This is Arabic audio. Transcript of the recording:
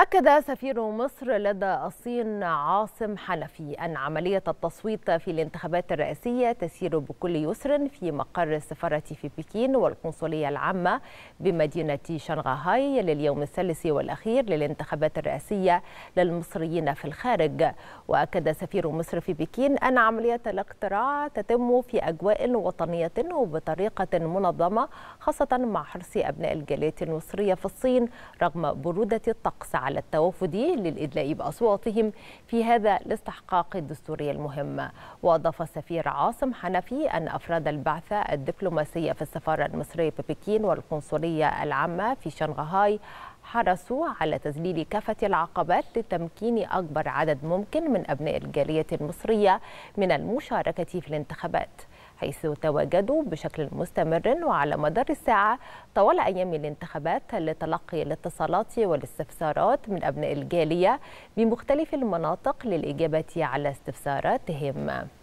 أكد سفير مصر لدى الصين عاصم حلفي أن عملية التصويت في الانتخابات الرئاسية تسير بكل يسر في مقر السفارة في بكين والقنصلية العامة بمدينة شنغهاي لليوم الثالث والأخير للانتخابات الرئاسية للمصريين في الخارج وأكد سفير مصر في بكين أن عملية الاقتراع تتم في أجواء وطنية وبطريقة منظمة خاصة مع حرص أبناء الجاليات المصرية في الصين رغم برودة الطقس على التوافد للإدلاء بأصواتهم في هذا الاستحقاق الدستوري المهم وأضاف السفير عاصم حنفي أن أفراد البعثة الدبلوماسية في السفارة المصرية ببكين والقنصلية العامة في شنغهاي حرصوا على تذليل كافة العقبات لتمكين أكبر عدد ممكن من أبناء الجالية المصرية من المشاركة في الانتخابات حيث تواجدوا بشكل مستمر وعلى مدار الساعة طوال أيام الانتخابات لتلقي الاتصالات والاستفسارات من أبناء الجالية بمختلف المناطق للإجابة على استفساراتهم